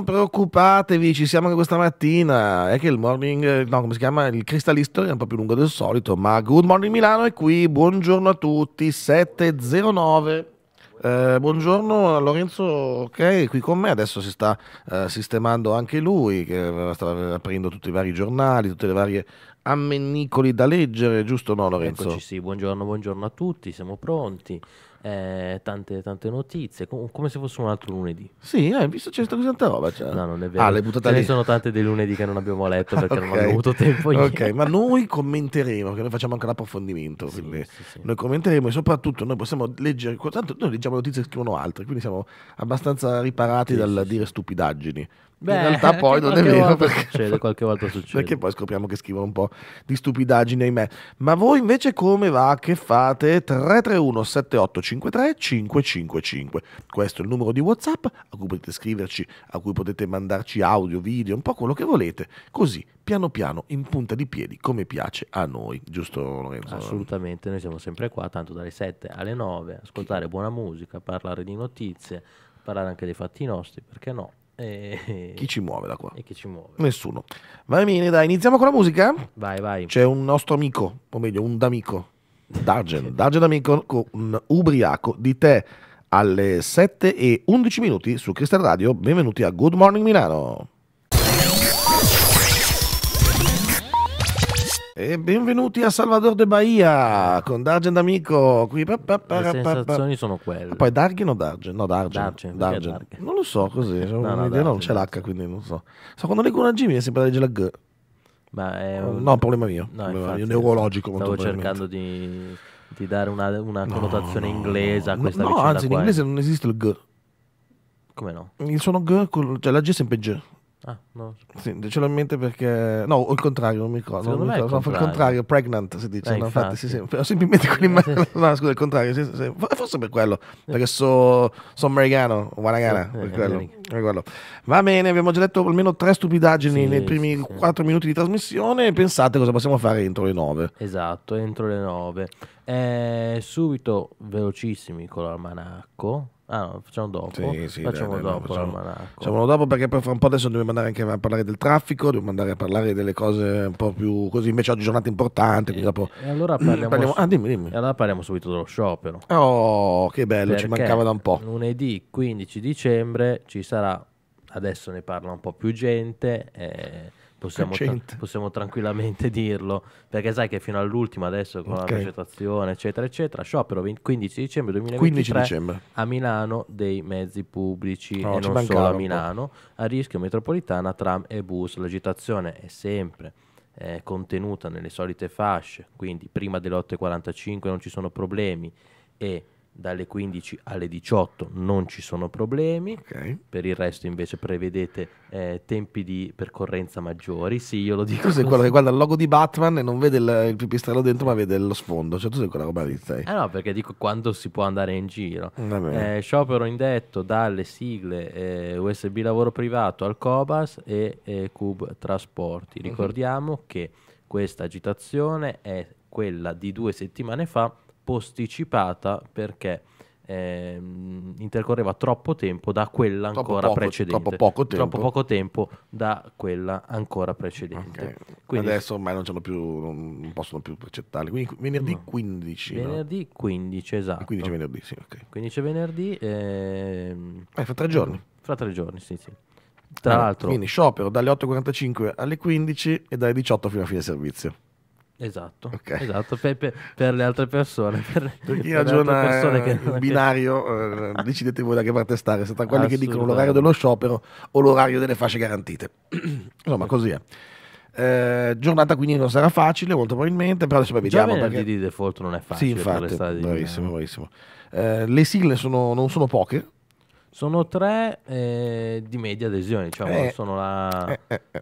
non preoccupatevi, ci siamo anche questa mattina. È che il morning, no, come si chiama? Il cristallisto è un po' più lungo del solito. Ma Good Morning Milano è qui. Buongiorno a tutti, 709. Eh, buongiorno a Lorenzo, ok, qui con me adesso si sta eh, sistemando anche lui, che sta aprendo tutti i vari giornali, tutte le varie ammennicoli da leggere, giusto no Lorenzo? Eccoci, sì, buongiorno, buongiorno a tutti, siamo pronti eh, tante, tante, notizie, com- come se fosse un altro lunedì. Sì, eh, hai visto c'è stata così tanta roba. Cioè. No, non è vero. Ah, le Ce ne sono tante dei lunedì che non abbiamo letto perché okay. non abbiamo avuto tempo. Niente. Ok, ma noi commenteremo, perché noi facciamo anche l'approfondimento. Sì, sì, sì. Noi commenteremo e soprattutto noi possiamo leggere, tanto noi leggiamo notizie che scrivono altre, quindi siamo abbastanza riparati dal dire stupidaggini. Beh, in realtà poi non è vero perché, succede, qualche volta succede. Perché poi scopriamo che scrivono un po' di stupidaggini, ahimè. Ma voi invece come va? Che fate? 331 7853 555. Questo è il numero di WhatsApp a cui potete scriverci, a cui potete mandarci audio, video, un po' quello che volete. Così, piano piano, in punta di piedi, come piace a noi, giusto Lorenzo? Assolutamente, noi siamo sempre qua, tanto dalle 7 alle 9, ascoltare buona musica, parlare di notizie, parlare anche dei fatti nostri, perché no? E... Chi ci muove da qua? E chi ci muove? Nessuno. Va bene, dai, iniziamo con la musica? Vai, vai. C'è un nostro amico, o meglio, un d'amico, Dargen, Dargen amico con Ubriaco di te alle 7 e 11 minuti su Cristal Radio. Benvenuti a Good Morning Milano. E benvenuti a Salvador de Bahia con Dargen d'Amico. Qui, pa, pa, pa, Le sensazioni sono quelle. Ah, poi Dargen o Dargen? No, Dargen. Dargen, Dargen. Dargen. Non lo so così, no, no, Dargen, non c'è l'H quindi non so. So quando leggo una G mi sembra leggere la G. Ma è un... No, problema mio. No, problema infatti, mio neurologico Stavo cercando di, di, dare una, una connotazione no, inglese a questa no, No, anzi in eh. inglese non esiste il G. Come no? Il suono G, cioè la G è sempre G. Ah, no. Sì, dicelo in mente perché... No, o il contrario, non mi ricordo. Non mi ricordo. Il, contrario. il contrario, pregnant si dice. Eh, no, infatti, sì, sì. Ho sempre in mente eh, No, scusa, il contrario. Sì, sì. Forse per quello, perché sono so americano, guanagana, eh, per, quello. per quello. Va bene, abbiamo già detto almeno tre stupidaggini nei primi 4 minuti di trasmissione. Pensate cosa possiamo fare entro le 9. Esatto, entro le 9. Eh, subito, velocissimi con l'almanacco Ah, no, facciamo dopo. Sì, sì, facciamo dai, dai, dopo. Facciamo, facciamolo dopo perché poi fra un po' adesso dobbiamo andare anche a parlare del traffico, dobbiamo andare a parlare delle cose un po' più così. Invece oggi è giornata importante. E, dopo... e allora parliamo, parliamo... Ah, dimmi, dimmi. E allora parliamo subito dello sciopero. Oh, che bello, perché ci mancava da un po'. Lunedì 15 dicembre ci sarà, adesso ne parla un po' più gente. Eh possiamo, tra- possiamo, tranquillamente dirlo, perché sai che fino all'ultimo adesso con okay. la progettazione eccetera eccetera, sciopero 20, 15 dicembre 2023 15 dicembre. a Milano dei mezzi pubblici no, e non solo a Milano, a rischio metropolitana, tram e bus, l'agitazione è sempre eh, contenuta nelle solite fasce, quindi prima delle 8.45 non ci sono problemi e dalle 15 alle 18 non ci sono problemi, okay. per il resto invece prevedete eh, tempi di percorrenza maggiori, sì io lo dico. Tu sei quello che guarda il logo di Batman e non vede il, il pipistrello dentro ma vede lo sfondo, cioè tu sei quella roba di sei. Eh no perché dico quando si può andare in giro. Eh, sciopero indetto dalle sigle eh, USB lavoro privato al Cobas e eh, Cube Trasporti. Mhm. Ricordiamo uh-huh. che questa agitazione è quella di due settimane fa posticipata perché ehm, intercorreva troppo tempo da quella ancora poco, precedente. Troppo poco tempo. Troppo poco tempo da quella ancora precedente. Okay. Quindi, Adesso ormai non, più, non possono più accettarli. Quindi venerdì no. 15. Venerdì no? 15, esatto. 15 venerdì, sì, ok. 15 venerdì. Ehm, eh, fra tre giorni. Fra tre giorni, sì, sì. Tra l'altro. Quindi sciopero dalle 8.45 alle 15 e dalle 18 fino a fine servizio. Esatto, okay. esatto per, per, per, le altre persone. Per, per chi ragiona persone eh, che, binario, eh, decidete voi da che parte stare, se tra quelli che dicono l'orario dello sciopero o l'orario delle fasce garantite. Insomma, così è. Eh, giornata quindi non sarà facile, molto probabilmente, però adesso vediamo. Già perché di default non è facile. Sì, infatti, bravissimo, bravissimo. Eh, le sigle sono, non sono poche, sono tre eh, di media adesione, cioè, eh, sono la,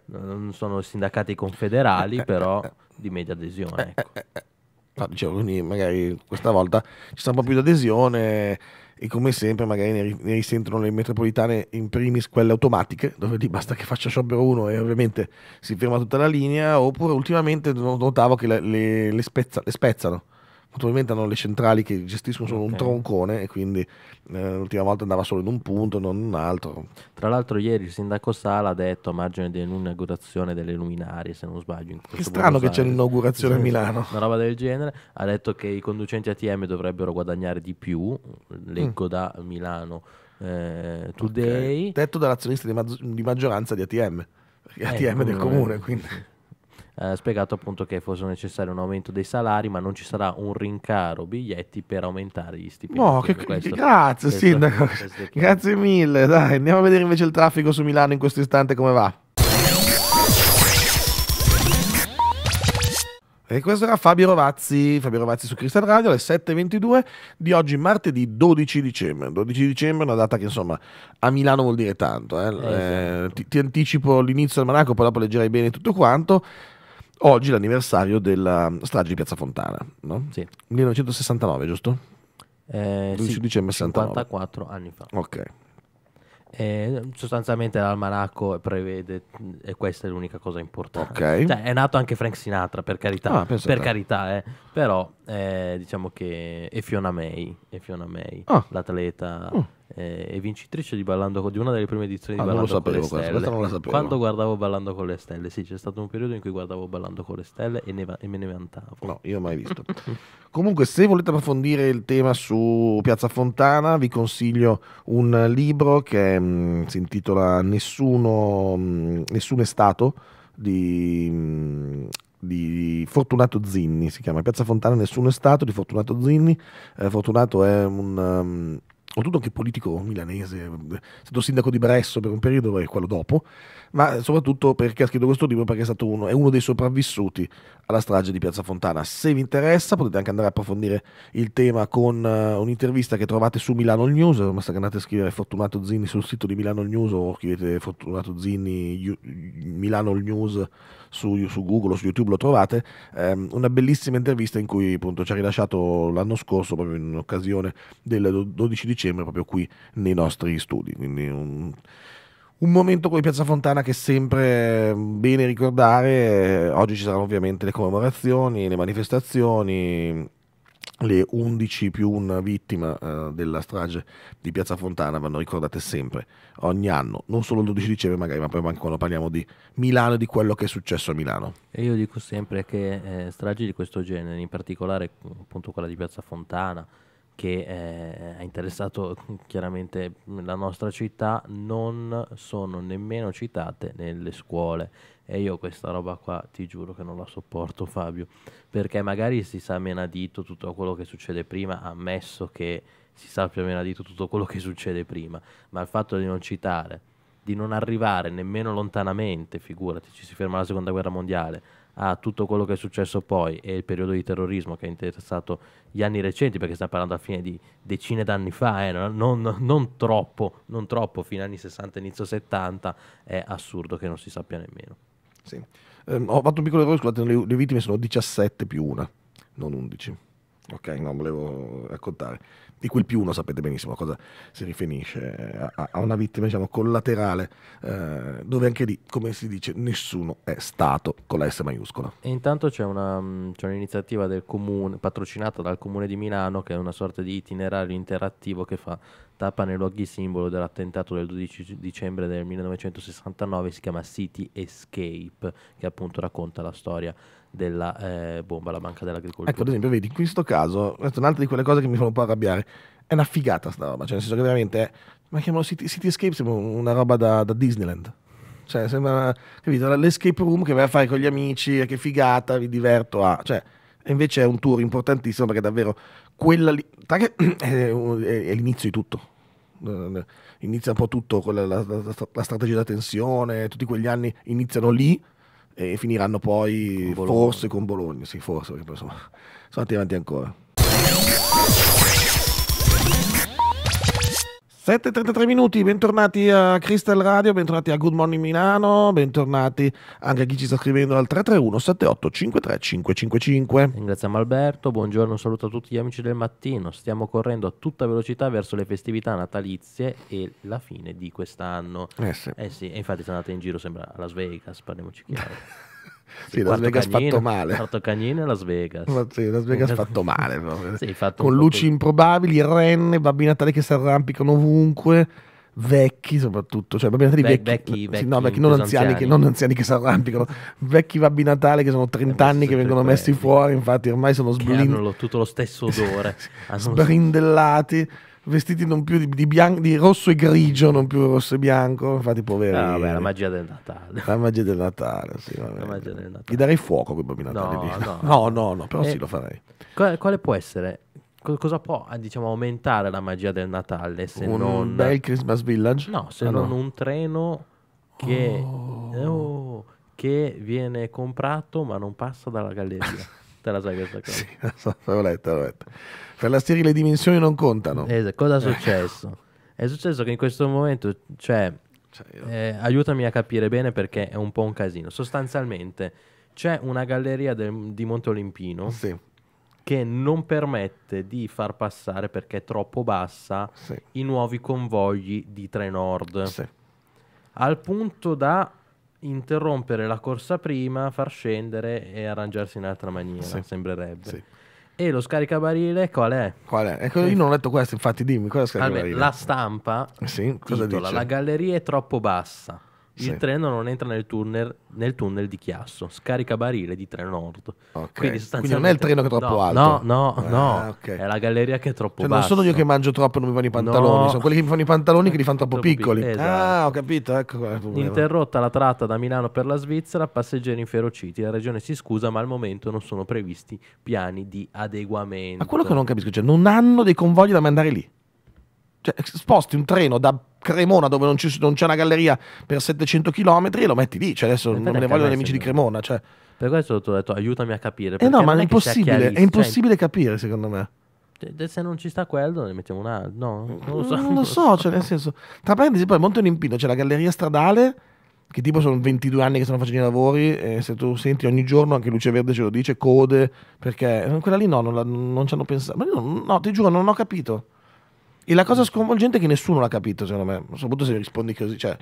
non sono sindacati confederali, eh. però di media adesione. Eh. Ecco. No, dicevo, quindi magari questa volta ci sta un po' più di adesione e come sempre magari ne, ne risentono le metropolitane in primis quelle automatiche dove lì basta che faccia sciopero uno e ovviamente si ferma tutta la linea oppure ultimamente notavo che le, le, le, spezza, le spezzano naturalmente hanno le centrali che gestiscono solo okay. un troncone e quindi eh, l'ultima volta andava solo in un punto, non in un altro. Tra l'altro ieri il sindaco Sala ha detto a margine dell'inaugurazione delle luminarie, se non sbaglio. In Che strano che c'è l'inaugurazione a Milano. Una roba del genere. Ha detto che i conducenti ATM dovrebbero guadagnare di più, leggo mm. da Milano eh, Today. Okay. Detto dall'azionista di, ma- di maggioranza di ATM, ATM eh, del mm, comune, eh, quindi... Eh, spiegato appunto che fosse necessario un aumento dei salari, ma non ci sarà un rincaro biglietti per aumentare gli stipendi. Oh, che, questo, grazie questo, sindaco, questo grazie mille. Dai, andiamo a vedere invece il traffico su Milano in questo istante come va. E questo era Fabio Rovazzi, Fabio Rovazzi su Cristal Radio alle 7.22 di oggi martedì 12 dicembre. 12 dicembre è una data che insomma a Milano vuol dire tanto. Eh? esatto. eh, ti, ti, anticipo l'inizio del Monaco, poi dopo leggerai bene tutto quanto oggi l'anniversario della strage di Piazza Fontana, no? Sì. 1969, giusto? Eh, 12 sì, dicembre 69. anni fa. Ok. Eh, sostanzialmente l'almanacco prevede, e questa è l'unica cosa importante. Okay. Cioè, è nato anche Frank Sinatra, per carità, ah, per carità eh. però è eh, diciamo che è Fiona May, è Fiona May ah. l'atleta oh. eh, e vincitrice di, Ballando, di una delle prime edizioni ah, di Ballando con le Stelle. Questa, questa Quando guardavo Ballando con le Stelle, sì, c'è stato un periodo in cui guardavo Ballando con le Stelle e, va- e me ne vantavo. No, io mai visto. Comunque, se volete approfondire il tema su Piazza Fontana, vi consiglio un libro che mh, mm, si intitola Nessuno, mh, mm, Nessuno è stato di mh, di Fortunato Zinni, si chiama Piazza Fontana, nessuno è stato di Fortunato Zinni. Eh, Fortunato è un... Um, oltretutto anche politico milanese, è stato sindaco di Bresso per un periodo e quello dopo, ma soprattutto perché ha scritto questo libro perché è stato uno, è uno dei sopravvissuti alla strage di Piazza Fontana. Se vi interessa potete anche andare a approfondire il tema con uh, un'intervista che trovate su Milano News, basta che andate a scrivere Fortunato Zinni sul sito di Milano News o scrivete Fortunato Zinni Milano News su, su Google o su YouTube lo trovate, ehm, una bellissima intervista in cui appunto ci ha rilasciato l'anno scorso, proprio in occasione del 12 dicembre, proprio qui nei nostri studi. Quindi un, un momento come Piazza Fontana che è sempre ehm, bene ricordare. Eh, oggi ci saranno ovviamente le commemorazioni, le manifestazioni le 11 più una vittima eh, della strage di Piazza Fontana vanno ricordate sempre, ogni anno, non solo il 12 dicembre magari, ma poi anche quando parliamo di Milano e di quello che è successo a Milano. E io dico sempre che eh, stragi di questo genere, in particolare appunto quella di Piazza Fontana, che eh, ha interessato chiaramente la nostra città, non sono nemmeno citate nelle scuole e io questa roba qua ti giuro che non la sopporto Fabio, perché magari si sa a dito tutto quello che succede prima, ammesso che si sappia a dito tutto quello che succede prima, ma il fatto di non citare, di non arrivare nemmeno lontanamente, figurati, ci si ferma alla seconda guerra mondiale, a tutto quello che è successo poi e il periodo di terrorismo che ha interessato gli anni recenti, perché stiamo parlando a fine di decine d'anni fa, eh, non, non, non, troppo, non troppo, fino agli anni 60, inizio 70, è assurdo che non si sappia nemmeno sì. Eh, ho fatto un piccolo errore, scusate, le, le vittime sono 17 più una, non 11. Ok, non volevo raccontare. Di quel più uno sapete benissimo a cosa si riferisce, a, a una vittima diciamo, collaterale, eh, dove anche lì, come si dice, nessuno è stato con la S maiuscola. E intanto c'è, una, c'è un'iniziativa del comune, patrocinata dal comune di Milano, che è una sorta di itinerario interattivo che fa tappa nei luoghi simbolo dell'attentato del 12 dicembre del 1969, si chiama City Escape, che appunto racconta la storia della eh, bomba, alla banca dell'agricoltura. Ecco, ad esempio, vedi, in questo caso, questa è un'altra di quelle cose che mi fanno un po' arrabbiare. È una figata sta roba, cioè nel senso che veramente è, ma chiamano City, Escape, sembra una roba da, da Disneyland. Cioè, sembra, capito, l'escape room che vai a fare con gli amici, che figata, vi diverto a... Cioè, invece è un tour importantissimo perché davvero quella lì... è l'inizio di tutto inizia un po' tutto con la, la, la, strategia da tensione, tutti quegli anni iniziano lì e finiranno poi con forse con Bologna, sì, forse, perché poi sono, sono andati avanti ancora. 7.33 minuti, bentornati a Crystal Radio, bentornati a Good Morning Milano, bentornati anche a chi ci sta scrivendo al 331 78 53 555. Ringraziamo Alberto, buongiorno, un saluto a tutti gli amici del mattino, stiamo correndo a tutta velocità verso le festività natalizie e la fine di quest'anno. Eh sì, eh sì infatti se andate in giro sembra Las Vegas, parliamoci chiaro. Sì, Las Vegas cagnino, fatto male. Quarto cagnino e Las Vegas. Ma sì, Las Vegas fatto male. Proprio. Sì, fatto Con luci più. improbabili, renne, babbi natale che si arrampicano ovunque vecchi soprattutto, cioè babbi natali Be- vecchi, vecchi, vecchi, no, vecchi non, anziani, che, non anziani che si arrampicano, vecchi babbi natale che sono 30 anni che vengono messi fuori, infatti ormai sono sblindellati, tutto lo stesso odore, sbrindellati vestiti non più di, di, bianco, di, rosso e grigio, non più rosso e bianco. Infatti, poveri. Ah, vabbè, la magia del Natale. La magia del Natale, sì. Vabbè. La magia del Natale. Gli darei fuoco quei bambini no, No. no, no, no, però e eh, sì, lo farei. Quale può essere? Cosa può diciamo, aumentare la magia del Natale? Se un non... bel Christmas Village? No, se ah, non no. un treno che, oh. Oh, che viene comprato ma non passa dalla galleria. Te la sai questa cosa? Sì, la so, l'ho letta, l'ho letta. Per la sterile le dimensioni non contano. Esatto. Cosa è eh. successo? È successo che in questo momento, cioè, cioè io... eh, aiutami a capire bene perché è un po' un casino. Sostanzialmente c'è una galleria del, di Monte Olimpino sì. che non permette di far passare perché è troppo bassa sì. i nuovi convogli di Trenord. Sì. Al punto da interrompere la corsa prima, far scendere e arrangiarsi in un'altra maniera, sì. sembrerebbe. Sì. E lo scaricabarile qual è? Qual è? Ecco, io non ho letto questo, infatti dimmi cosa scaricabarile. Almeno, la stampa sì, titola, La galleria è troppo bassa. Sì. Il treno non entra nel tunnel, nel tunnel di Chiasso, scarica barile di Treno Nord. Okay. Quindi, Quindi non è il treno che è troppo no, alto. No, no, eh, no. Okay. È la galleria che è troppo cioè, Non sono io che mangio troppo e non mi fanno i pantaloni, no. sono quelli che mi fanno i pantaloni eh, che li fanno troppo, troppo piccoli. piccoli. Esatto. Ah, ho capito. Ecco Interrotta la tratta da Milano per la Svizzera, passeggeri inferociti. La regione si scusa, ma al momento non sono previsti piani di adeguamento. Ma quello che non capisco, cioè non hanno dei convogli da mandare lì. Cioè, sposti un treno da Cremona dove non, ci, non c'è una galleria per 700 km e lo metti lì. Cioè adesso non me ne vogliono gli amici di Cremona. Cioè. Per questo ti ho detto aiutami a capire. Eh no, ma è, impossibile, è impossibile cioè, capire secondo me. Cioè, se non ci sta quello, ne mettiamo una. No, non lo so. Non lo so, cioè, nel senso. Tra parentesi, poi Monte Olimpino c'è la galleria stradale che tipo sono 22 anni che stanno facendo i lavori e se tu senti ogni giorno anche Luce Verde ce lo dice, code, perché quella lì no, non, la, non ci hanno pensato. Ma io no, ti giuro, non ho capito. E la cosa sconvolgente è che nessuno l'ha capito, secondo me, soprattutto se rispondi così, cioè,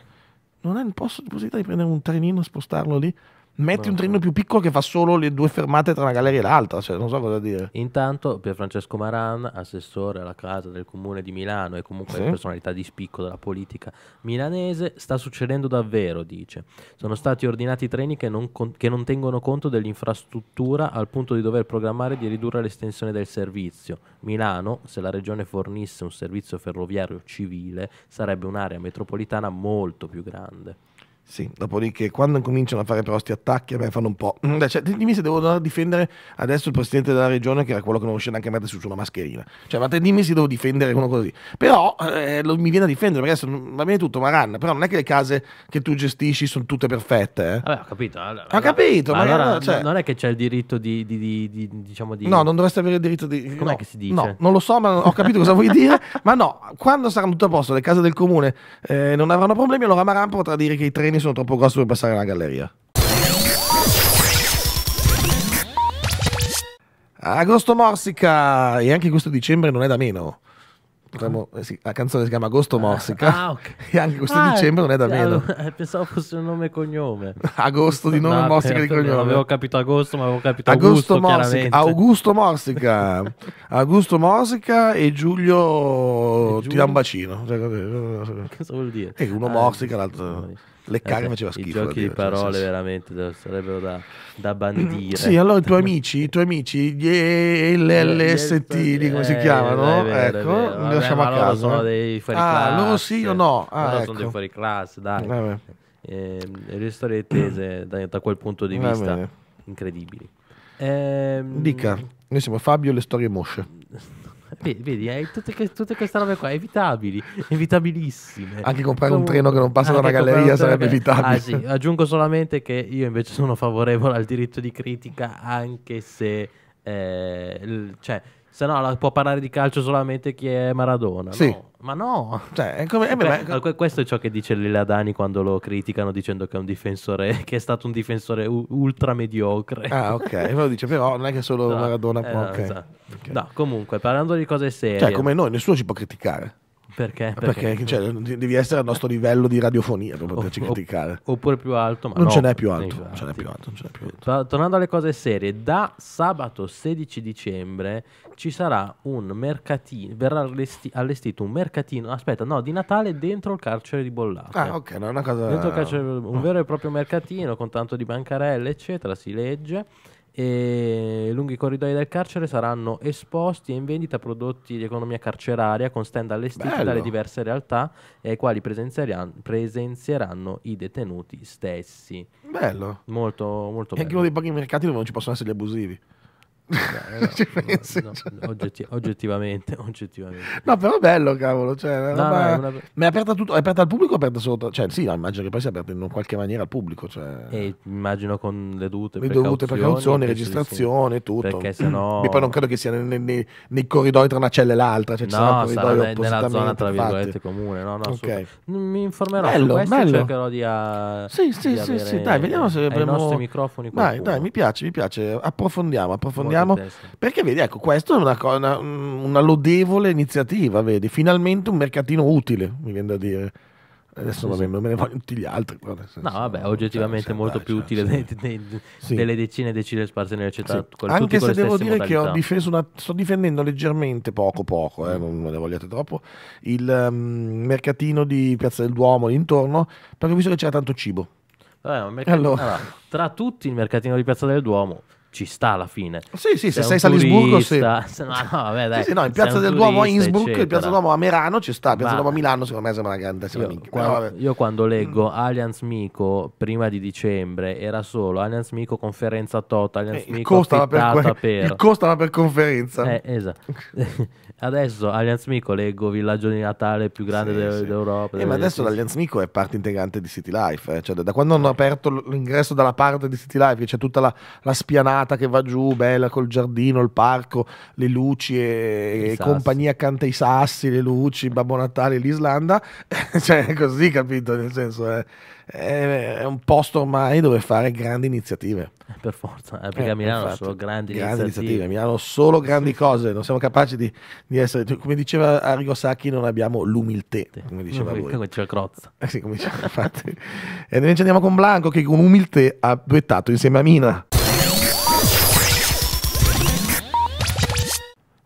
non hai la possibilità di prendere un trenino e spostarlo lì? Metti un treno più piccolo che fa solo le due fermate tra una galleria e l'altra, cioè non so cosa dire. Intanto Pierfrancesco Maran, assessore alla casa del comune di Milano e comunque sì. personalità di spicco della politica milanese, sta succedendo davvero, dice. Sono stati ordinati treni che non, con- che non tengono conto dell'infrastruttura al punto di dover programmare di ridurre l'estensione del servizio. Milano, se la regione fornisse un servizio ferroviario civile, sarebbe un'area metropolitana molto più grande. Sì, dopodiché quando cominciano a fare però questi attacchi, a me fanno un po'... Mm, cioè, dimmi se devo andare a difendere adesso il presidente della regione, che era quello che non riuscì neanche a mettere su una mascherina. Cioè, ma te dimmi se devo difendere uno così. Però eh, lo, mi viene a difendere, perché adesso va bene tutto, Maran, però non è che le case che tu gestisci sono tutte perfette. Eh? Vabbè, ho capito. Allora, ho capito, ma allora, allora eh, cioè... non è che c'è il diritto di, di, di, di diciamo di... No, non dovresti avere il diritto di... Com'è no, che si dice? No, non lo so, ma ho capito cosa vuoi dire. Ma no, quando saranno tutto a posto, le case del comune eh, non avranno problemi, allora Maran potrà dire che i treni che sono troppo grosso per passare alla galleria. Agosto Morsica! E anche questo dicembre non è da meno. Potremmo, eh, sì, la canzone si chiama Agosto Morsica. Ah, okay. E anche questo ah, dicembre non è da eh, meno. Eh, pensavo fosse un nome e cognome. Agosto di nome, no, Morsica di cognome. Non avevo capito Agosto, ma avevo capito Agosto Augusto, Morsica. Augusto Morsica. Augusto Morsica e Giulio, Giulio... ti dà un bacino. Cioè, Cosa vuol dire? E uno ah, Morsica, l'altro leccare okay. Eh, faceva schifo. I giochi di parole senso. veramente sarebbero da, da bandire. Sì, allora i tuoi amici, i tuoi amici, gli LLST, eh, come si eh, chiamano? ecco, li lasciamo a caso. Sono dei fuori classe. Ah, loro sì o no? Ah, sono dei ecco. fuori classe, dai. Eh, le storie tese da, da, quel punto di vista incredibili. Eh, Dica, noi siamo Fabio e le storie mosce. Vedi, vedi eh, tutte, tutte, queste robe qua, evitabili, evitabilissime. Anche comprare Comun- un treno che non passa da una galleria sarebbe evitabile. Eh, ah, sì, aggiungo solamente che io invece sono favorevole al diritto di critica, anche se... Eh, l- cioè, se no può parlare di calcio solamente chi è Maradona. Sì. No. Ma no, cioè, come, eh, beh, beh, cioè, questo è ciò che dice Lila Dani quando lo criticano dicendo che è un difensore, che è stato un difensore u- ultra mediocre. Ah, ok, però dice però non è che solo no, esatto. Maradona può. Eh, okay. Esatto. Okay. No, comunque parlando di cose serie, cioè, come noi, nessuno ci può criticare. Perché? Ah, perché, Perché cioè, devi essere al nostro livello di radiofonia per poterci o, criticare. Oppure più alto, ma non, no, ce, n'è più alto, esatto. ce n'è più alto. Non ce n'è più alto. Tornando alle cose serie, da sabato 16 dicembre ci sarà un mercatino, verrà allesti, allestito un mercatino, aspetta, no, di Natale dentro il carcere di Bollate. Ah, ok, no, una cosa... Dentro il carcere, un vero e proprio mercatino con tanto di bancarelle, eccetera, si legge e lunghi corridoi del carcere saranno esposti e in vendita prodotti di economia carceraria con stand allestiti Bello. dalle diverse realtà e ai quali presenzieranno i detenuti stessi. Bello. Molto, molto bello. È anche uno dei pochi mercati dove non ci possono essere gli abusivi oggettivamente, No, però è bello, cavolo. Cioè, No, no, è Ma è aperta, tutto, è aperta al pubblico o è aperta sotto Cioè, sì, no, immagino che poi sia aperta in qualche maniera al pubblico. Cioè... E immagino con le dovute Le dovute precauzioni, penso di registrazione, tutto. Perché sennò- E poi non credo che sia nei, nei- nei corridoi tra una cella e l'altra, cioè ci sarà sarà nella zona tra virgolette fatto. comune. No, no, Ok. assolut- Mi informerò Bello, su questo e bello. cercherò di, a... Ah, sì, sì, di sì, sì, dai, vediamo se ai avremo- nostri microfoni Dai, dai, mi piace, mi piace. Approfondiamo, approfondiamo torniamo. Perché vedi, ecco, questa è una, una, mm, una, lodevole iniziativa, vedi, finalmente un mercatino utile, mi viene da dire. Adesso sì, vabbè, sì. non me ne voglio tutti gli altri. Però, senso, no, vabbè, cioè, oggettivamente cioè, molto più cioè, utile dei, dei, sì. delle decine e decine sparse nelle città. Con, Anche se devo dire modalità. che ho difeso una, sto difendendo leggermente, poco poco, eh, mm. non me ne vogliate troppo, il um, mercatino di Piazza del Duomo intorno, perché ho visto che c'era tanto cibo. Vabbè, mercatino, allora. allora, tra tutti il mercatino di Piazza del Duomo ci sta alla fine. Sì, sì, sei se sei Salisburgo, sì. No, no, vabbè, dai. Sì, sì, no, in Piazza del Duomo a Innsbruck, in Piazza del Duomo a Merano ci sta, Piazza del Duomo a Milano secondo me sembra una grande io, minchia, quando, io quando mm. leggo Allianz Mico prima di dicembre era solo Allianz Mico conferenza Tota, Allianz eh, Mico fittata per, per. Il costava per conferenza. Eh, esatto. adesso Allianz Mico leggo Villaggio di Natale più grande sì, de- d'Europa. Eh, ma adesso l'Allianz Mico è parte integrante di City Life, eh. cioè da quando hanno aperto l'ingresso dalla parte di City Life, c'è tutta la, la spianata giornata che va giù, bella col giardino, il parco, le luci e, e compagnia canta i sassi, le luci, Babbo Natale l'Islanda, cioè così capito, nel senso è, è, un posto ormai dove fare grandi iniziative. Per forza, eh, perché a eh, Milano infatti, sono grandi, grandi iniziative. A Milano solo grandi cose, non siamo capaci di, di essere, come diceva Arrigo Sacchi, non abbiamo l'umiltà, come diceva lui. Come c'è Crozza. Eh sì, come diceva, infatti. e noi ci andiamo con Blanco che con umiltà ha duettato insieme a Mina.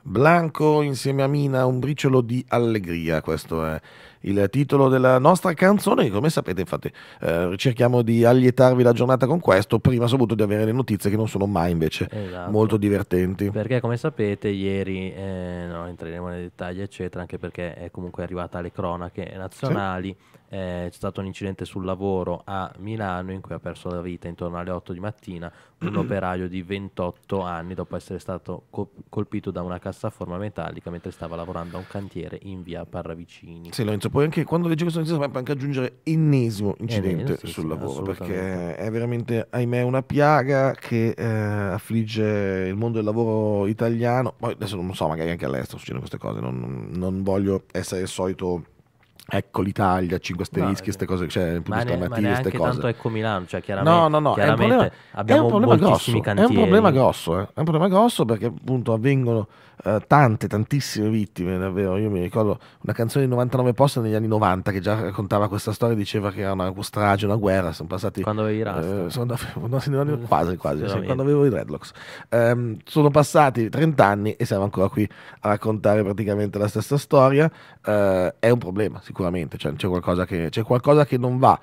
Blanco insieme a Mina, un briciolo di allegria, questo è il titolo della nostra canzone. Come sapete, infatti, eh, cerchiamo di allietarvi la giornata con questo, prima soprattutto di avere le notizie che non sono mai invece esatto. molto divertenti. Perché, come sapete, ieri eh, no, entreremo nei dettagli, eccetera, anche perché è comunque arrivata alle cronache nazionali. Sì eh, c'è stato un incidente sul lavoro a Milano in cui ha perso la vita intorno alle 8 di mattina un operaio di 28 anni dopo essere stato colpito da una cassaforma metallica mentre stava lavorando a un cantiere in via Parravicini. Sì, Lorenzo, poi anche quando leggi questa notizia puoi anche aggiungere ennesimo incidente eh, sì, sul sì, lavoro perché è veramente, ahimè, una piaga che eh, affligge il mondo del lavoro italiano. Poi adesso non so, magari anche all'estero succedono queste cose, non, non voglio essere il solito ecco l'Italia, 5 asterischi, queste cose, cioè, punto ma ne, ma queste cose. tanto ecco Milano, cioè chiaramente, no, no, no, chiaramente è un problema, abbiamo è un problema grosso, cantieri. È un problema grosso, eh? è un problema grosso perché appunto avvengono eh, tante, tantissime vittime, davvero. Io mi ricordo una canzone di 99 post negli anni 90 che già raccontava questa storia, diceva che era una strage, una guerra, sono passati... Quando avevi rasta. Eh, sono, no, quasi, quasi, sì, quando avevo i dreadlocks. Um, ehm, sono passati 30 anni e siamo ancora qui a raccontare praticamente la stessa storia. Uh, è un problema, sicuramente, cioè, c'è, qualcosa che, c'è qualcosa che non va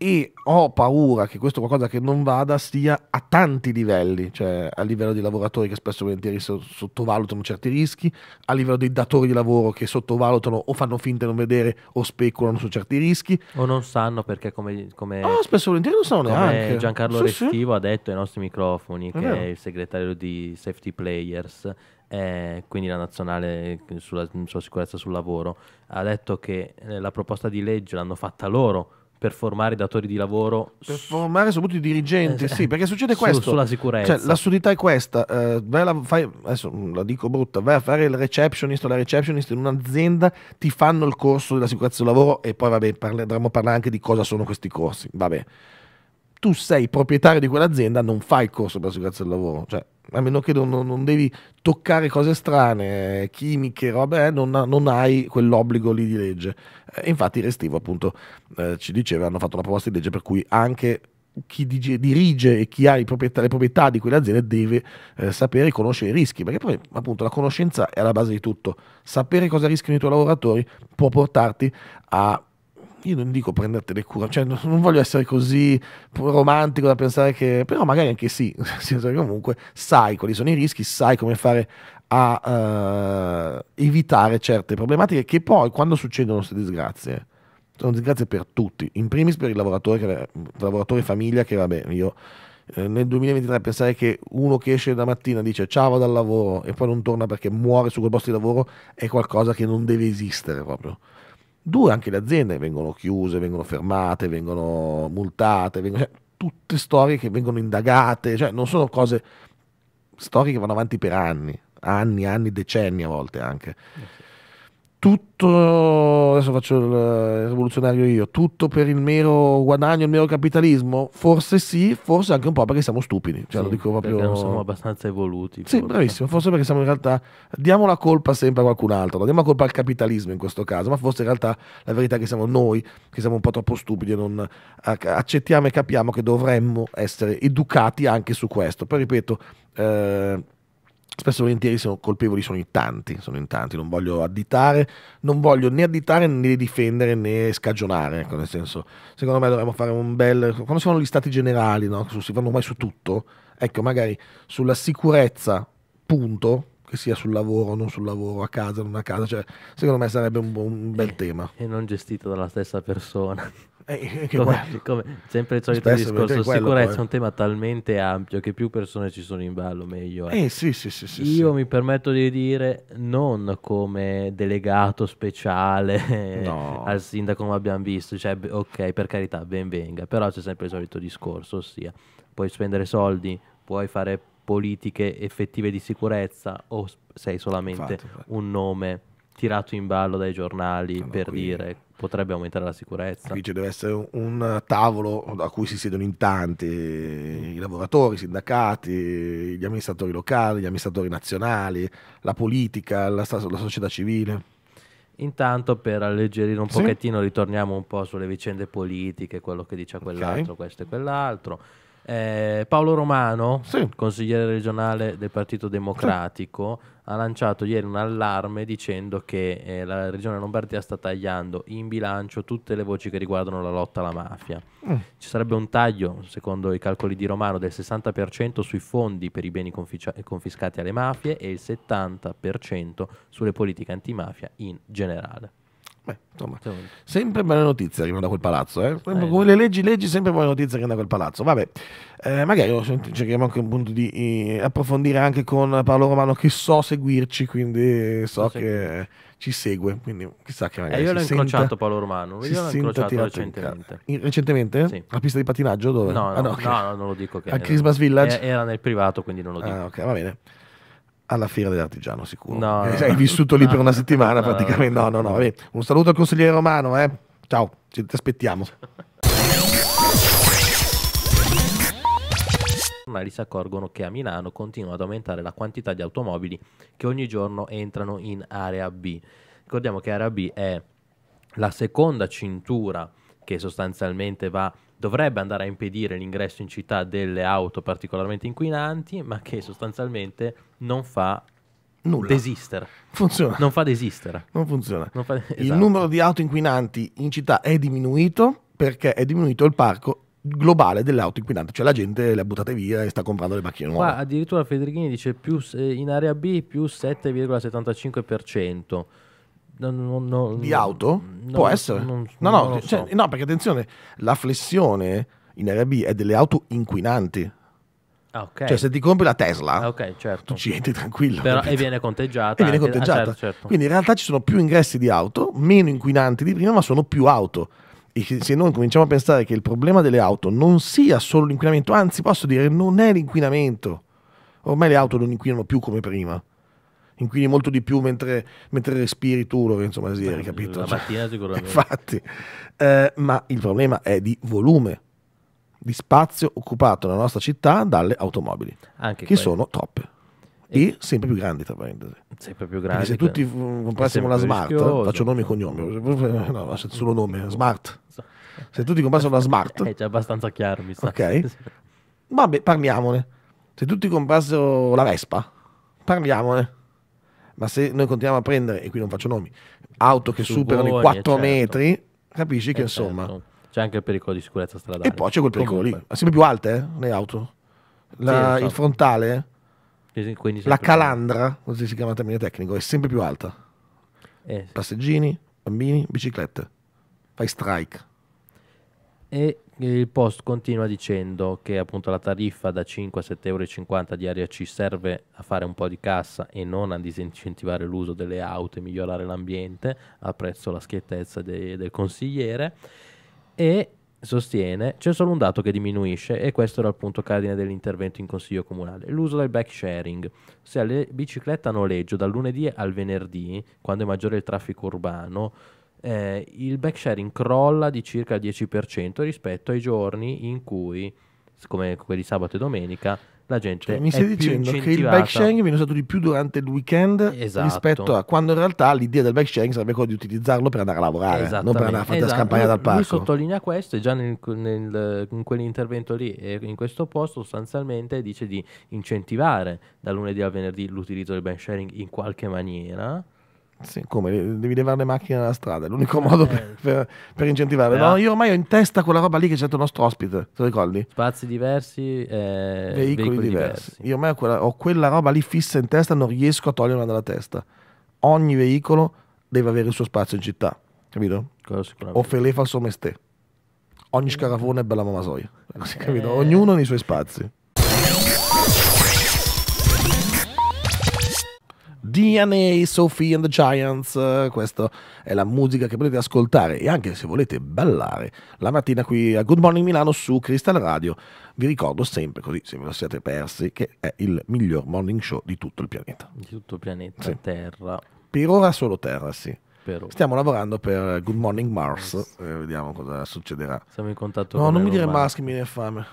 e ho paura che questo qualcosa che non vada stia a tanti livelli, cioè a livello di lavoratori che spesso e volentieri sottovalutano certi rischi, a livello dei datori di lavoro che sottovalutano o fanno finta di non vedere o speculano su certi rischi. O non sanno perché come... come oh, spesso e volentieri non sanno neanche. Giancarlo sì, Restivo sì. ha detto ai nostri microfoni, che è il segretario di Safety Players, eh, quindi la nazionale sulla, sulla, sicurezza sul lavoro, ha detto che eh, la proposta di legge l'hanno fatta loro per formare i datori di lavoro. Per formare soprattutto i dirigenti, eh, sì, perché succede questo. Su, sulla sicurezza. Cioè, l'assurdità è questa. Eh, la fai, adesso mm, la dico brutta, vai a fare il receptionist o la receptionist in un'azienda, ti fanno il corso della sicurezza del lavoro e poi vabbè, parla, dovremmo parlare anche di cosa sono questi corsi. Vabbè. Tu sei proprietario di quell'azienda, non fai il corso per la sicurezza del lavoro. Cioè, a meno che non, non, devi toccare cose strane, chimiche, robe, eh, non, non hai quell'obbligo lì di legge. E eh, infatti Restivo appunto eh, ci diceva, hanno fatto una proposta di legge per cui anche chi dirige e chi ha proprietà, le proprietà di quelle aziende deve eh, sapere e conoscere i rischi, perché poi appunto la conoscenza è alla base di tutto. Sapere cosa rischiano i tuoi lavoratori può portarti a io non dico prendetele cura, cioè non voglio essere così romantico da pensare che, però magari anche sì, cioè, comunque sai quali sono i rischi, sai come fare a uh, evitare certe problematiche che poi quando succedono queste disgrazie, sono disgrazie per tutti, in primis per il lavoratore, che, lavoratore famiglia che vabbè io eh, nel 2023 pensare che uno che esce da mattina dice ciao dal lavoro e poi non torna perché muore su quel posto di lavoro è qualcosa che non deve esistere proprio. Due, anche le aziende vengono chiuse, vengono fermate, vengono multate, vengono, cioè, tutte storie che vengono indagate, cioè non sono cose, storie che vanno avanti per anni, anni, anni, decenni a volte anche tutto, adesso faccio il rivoluzionario io, tutto per il mero guadagno, il mero capitalismo? Forse sì, forse anche un po' perché siamo stupidi, cioè sì, lo dico proprio... non siamo abbastanza evoluti. Sì, forse. bravissimo, forse perché siamo in realtà, diamo la colpa sempre a qualcun altro, non diamo la colpa al capitalismo in questo caso, ma forse in realtà la verità è che siamo noi, che siamo un po' troppo stupidi e non accettiamo e capiamo che dovremmo essere educati anche su questo. Poi ripeto... Eh, spesso e volentieri sono colpevoli sono in tanti, sono in tanti, non voglio additare, non voglio né additare né difendere né scagionare, ecco, nel senso, secondo me dovremmo fare un bel, quando si fanno gli stati generali, no? si fanno mai su tutto, ecco, magari sulla sicurezza, punto, che sia sul lavoro, non sul lavoro, a casa, non a casa, cioè, secondo me sarebbe un, un bel eh, tema. E non gestito dalla stessa persona. Eh, eh come, come, sempre il solito Spesso discorso, sicurezza è un tema talmente ampio che più persone ci sono in ballo, meglio eh, sì, sì, sì, Io mi permetto di dire, non come delegato speciale no. al sindaco, come abbiamo visto, cioè, ok, per carità, ben venga, però c'è sempre il solito discorso, ossia, puoi spendere soldi, puoi fare politiche effettive di sicurezza o sei solamente Infatti, un nome tirato in ballo dai giornali allora, ah, per qui... dire potrebbe aumentare la sicurezza. Qui ci deve essere un, tavolo a cui si siedono in tanti, mm. i lavoratori, i sindacati, gli amministratori locali, gli amministratori nazionali, la politica, la, la società civile. Intanto per alleggerire un sì. pochettino ritorniamo un po' sulle vicende politiche, quello che dice quell'altro, okay. questo e quell'altro. Eh, Paolo Romano, sì. consigliere regionale del Partito Democratico, sì. ha lanciato ieri un allarme dicendo che eh, la regione Lombardia sta tagliando in bilancio tutte le voci che riguardano la lotta alla mafia. Mm. Ci sarebbe un taglio, secondo i calcoli di Romano, del 60% sui fondi per i beni conficia- confiscati alle mafie e il 70% sulle politiche antimafia in generale. Beh, insomma, sempre buone notizie arrivano da quel palazzo, eh? Sempre, eh, come le leggi, leggi, sempre buone notizie che arrivano da quel palazzo. Vabbè, eh, magari cerchiamo anche un punto di eh, approfondire anche con Paolo Romano, che so seguirci, quindi so sì. che ci segue. Quindi chissà che magari. Eh, io l'ho incrociato senta, Paolo Romano, io l'ho incrociato recentemente. In, recentemente? Sì. La pista di patinaggio dove? No, no, ah, no, okay. no, non lo dico. Che A Christmas Village? Era nel privato, quindi non lo ah, dico. Ah, ok, va bene alla Fiera dell'Artigiano, sicuro. No, eh, no, hai vissuto lì per una settimana praticamente. No, no, no. Vabbè. Un saluto al consigliere romano, eh. Ciao, ci ti aspettiamo. si accorgono che a Milano continua ad aumentare la quantità di automobili che ogni giorno entrano in area B. Ricordiamo che area B è la seconda cintura che sostanzialmente va a dovrebbe andare a impedire l'ingresso in città delle auto particolarmente inquinanti, ma che sostanzialmente non fa nulla. Desistere. Funziona. Non fa desistere. Non funziona. Non fa... esatto. Il numero di auto inquinanti in città è diminuito perché è diminuito il parco globale delle auto inquinanti, cioè la gente le ha buttate via e sta comprando le macchine nuove. Qua addirittura Federichini dice più in area B più 7,75%. No, no, di auto? Può essere. Non, no, no, cioè, so. no, perché attenzione, la flessione in RB è delle auto inquinanti. Ah, okay. Cioè, se ti compri la Tesla, ah, okay, certo. tu ci entri tranquillo. Però, e viene conteggiata. E viene ah, conteggiata. Ah, certo, certo. Quindi in realtà ci sono più ingressi di auto, meno inquinanti di prima, ma sono più auto. E se noi cominciamo a pensare che il problema delle auto non sia solo l'inquinamento, anzi posso dire non è l'inquinamento. Ormai le auto non inquinano più come prima inquini molto di più mentre, mentre respiri tu, Lorenzo Masieri, capito? La cioè, mattina sicuramente. Infatti, eh, ma il problema è di volume, di spazio occupato nella nostra città dalle automobili, Anche che quello. sono troppe. E, sempre più grandi, tra parentesi. Sempre più grandi. Perché se tutti cioè, mm, comprassimo la smart, rischioso. faccio nome e cognome, mm. eh, no, faccio solo nome, smart. Se tutti comprassero la smart... È eh, già abbastanza chiaro, mi sa. Ok. Vabbè, parliamone. Se tutti comprassero la Vespa, parliamone ma se noi continuiamo a prendere, e qui non faccio nomi, auto che Suboni, superano i 4 certo. metri, capisci che eh, insomma... Certo. C'è anche il pericolo di sicurezza stradale. E poi c'è quel pericolo Comunque. lì, sempre più alte eh, le auto, La, sì, so. il frontale, la calandra, così si chiama il termine tecnico, è sempre più alta. Eh, sì. Passeggini, bambini, biciclette, fai strike. E il post continua dicendo che appunto la tariffa da 5 a 7,50 euro di aria C serve a fare un po' di cassa e non a disincentivare l'uso delle auto e migliorare l'ambiente, apprezzo la schiettezza de- del consigliere, e sostiene c'è solo un dato che diminuisce e questo era il punto cardine dell'intervento in consiglio comunale l'uso del back sharing Se le biciclette a noleggio dal lunedì al venerdì quando è maggiore il traffico urbano eh, il back sharing crolla di circa il 10% rispetto ai giorni in cui, come quelli sabato e domenica, la gente cioè, mi stai dicendo che il back sharing viene usato di più durante il weekend esatto. rispetto a quando in realtà l'idea del back sharing sarebbe quella di utilizzarlo per andare a lavorare non per andare a farti esatto. scampare dal parco lui sottolinea questo e già nel, nel, in quell'intervento lì e in questo posto sostanzialmente dice di incentivare da lunedì al venerdì l'utilizzo del back sharing in qualche maniera sì, come? Devi levare le macchine dalla strada, è l'unico modo eh, per, per, per, incentivare. No, io ormai ho in testa quella roba lì che c'è il nostro ospite, te lo ricordi? Spazi diversi, eh, veicoli, veicoli diversi. diversi. Io ormai ho quella, ho quella roba lì fissa in testa, non riesco a toglierla dalla testa. Ogni veicolo deve avere il suo spazio in città, capito? O Felefa al suo mestè. Ogni eh. scarafone è bella mamasoia, così capito? Eh. Ognuno nei suoi spazi. DNA, Sophie and the Giants, eh, questa è la musica che potete ascoltare e anche se volete ballare la mattina qui a Good Morning Milano su Crystal Radio. Vi ricordo sempre, così se ve lo siete persi, che è il miglior morning show di tutto il pianeta. Di tutto il pianeta, sì. Terra. Per ora solo Terra, sì. Stiamo lavorando per Good Morning Mars, eh, vediamo cosa succederà. Siamo in contatto no, con No, non mi dire Mars che mi viene fame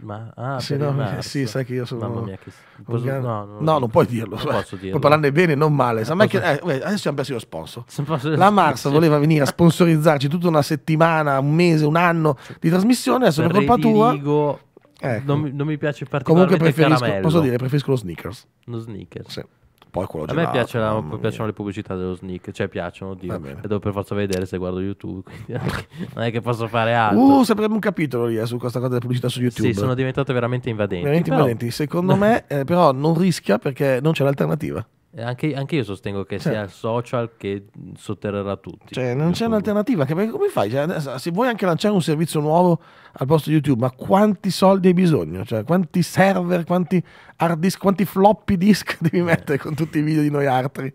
ma ah, sì, no, sì, sai che io sono. Mia, che... Posso... Organ... No, non... no, non, puoi dirlo. Non posso dirlo. Puoi parlarne bene, non male. Posso... Che... Eh, eh, adesso siamo persi lo sponsor. Posso... La Mars voleva venire a sponsorizzarci tutta una settimana, un mese, un anno di trasmissione. Adesso per è colpa tua. Ecco. Non, non, mi piace particolarmente Comunque preferisco, caramello. posso dire, preferisco lo sneakers. Lo sneakers. Sì. Poi quello a me piace la, piacciono le pubblicità dello sneak, cioè piacciono, Dio. E devo per forza vedere se guardo YouTube, non è che posso fare altro. Uh, sapremo un capitolo lì eh, su questa cosa della pubblicità su YouTube. Sì, sono diventato veramente invadente Veramente però... invadenti, secondo me eh, però non rischia perché non c'è l'alternativa. Eh, anche, anche, io sostengo che cioè. sia certo. il social che sotterrerà tutti. Cioè, non c'è un'alternativa. Che, come fai? Cioè, se vuoi anche lanciare un servizio nuovo al posto di YouTube, ma quanti soldi hai bisogno? Cioè, quanti server, quanti hard disk, quanti floppy disk devi eh. mettere con tutti i video di noi altri?